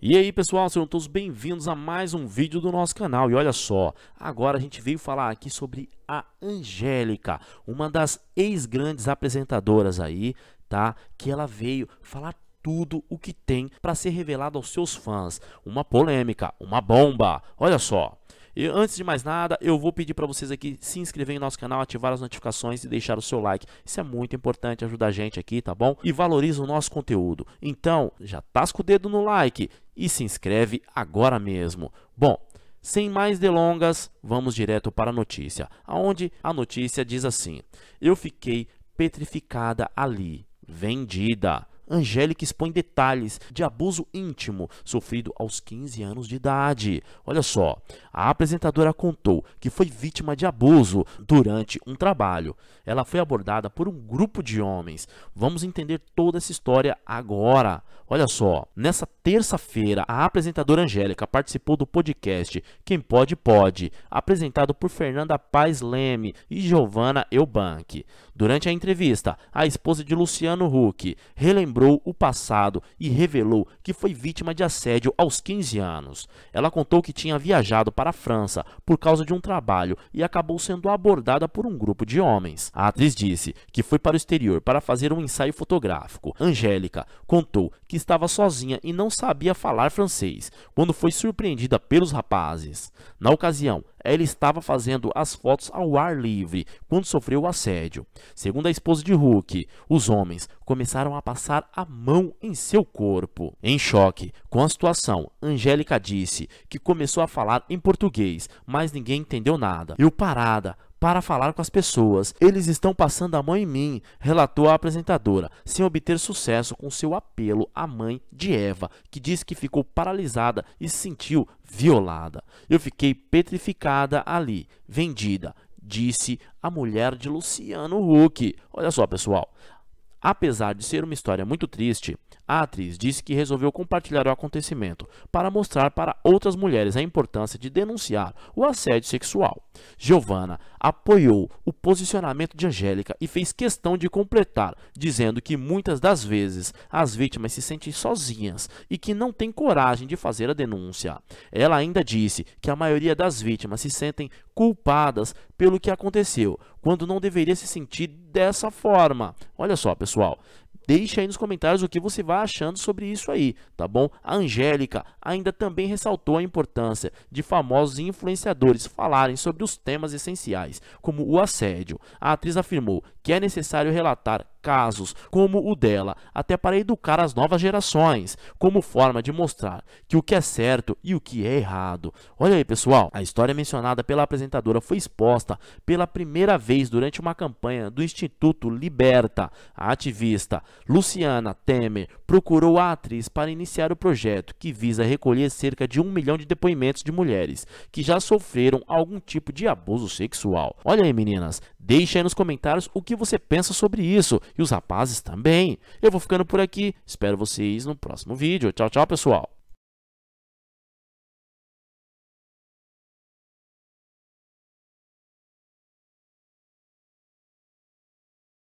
E aí pessoal, sejam todos bem-vindos a mais um vídeo do nosso canal. E olha só, agora a gente veio falar aqui sobre a Angélica, uma das ex-grandes apresentadoras aí, tá? Que ela veio falar tudo o que tem para ser revelado aos seus fãs. Uma polêmica, uma bomba. Olha só antes de mais nada, eu vou pedir para vocês aqui se inscreverem no nosso canal, ativar as notificações e deixar o seu like. Isso é muito importante, ajuda a gente aqui, tá bom? E valoriza o nosso conteúdo. Então, já tasca o dedo no like e se inscreve agora mesmo. Bom, sem mais delongas, vamos direto para a notícia, aonde a notícia diz assim: Eu fiquei petrificada ali, vendida. Angélica expõe detalhes de abuso íntimo sofrido aos 15 anos de idade. Olha só, a apresentadora contou que foi vítima de abuso durante um trabalho. Ela foi abordada por um grupo de homens. Vamos entender toda essa história agora. Olha só, nessa terça-feira, a apresentadora Angélica participou do podcast Quem Pode Pode, apresentado por Fernanda Paz Leme e Giovanna Eubank. Durante a entrevista, a esposa de Luciano Huck relembrou o passado e revelou que foi vítima de assédio aos 15 anos. Ela contou que tinha viajado para para a França por causa de um trabalho e acabou sendo abordada por um grupo de homens. A atriz disse que foi para o exterior para fazer um ensaio fotográfico. Angélica contou que estava sozinha e não sabia falar francês quando foi surpreendida pelos rapazes. Na ocasião, ele estava fazendo as fotos ao ar livre quando sofreu o assédio. Segundo a esposa de Hulk, os homens começaram a passar a mão em seu corpo. Em choque com a situação, Angélica disse que começou a falar em português, mas ninguém entendeu nada. Eu parada, para falar com as pessoas. Eles estão passando a mão em mim, relatou a apresentadora, sem obter sucesso com seu apelo à mãe de Eva, que diz que ficou paralisada e se sentiu violada. Eu fiquei petrificada ali, vendida, disse a mulher de Luciano Huck. Olha só, pessoal. Apesar de ser uma história muito triste, a atriz disse que resolveu compartilhar o acontecimento para mostrar para outras mulheres a importância de denunciar o assédio sexual. Giovanna apoiou o posicionamento de Angélica e fez questão de completar, dizendo que muitas das vezes as vítimas se sentem sozinhas e que não têm coragem de fazer a denúncia. Ela ainda disse que a maioria das vítimas se sentem culpadas pelo que aconteceu, quando não deveria se sentir dessa forma. Olha só, pessoal, Deixe aí nos comentários o que você vai achando sobre isso aí, tá bom? A Angélica ainda também ressaltou a importância de famosos influenciadores falarem sobre os temas essenciais, como o assédio. A atriz afirmou que é necessário relatar casos, como o dela, até para educar as novas gerações, como forma de mostrar que o que é certo e o que é errado. Olha aí, pessoal, a história mencionada pela apresentadora foi exposta pela primeira vez durante uma campanha do Instituto Liberta. A ativista Luciana Temer procurou a atriz para iniciar o projeto, que visa recolher cerca de um milhão de depoimentos de mulheres que já sofreram algum tipo de abuso sexual. Olha aí, meninas, Deixe aí nos comentários o que você pensa sobre isso e os rapazes também. Eu vou ficando por aqui, espero vocês no próximo vídeo. Tchau, tchau, pessoal!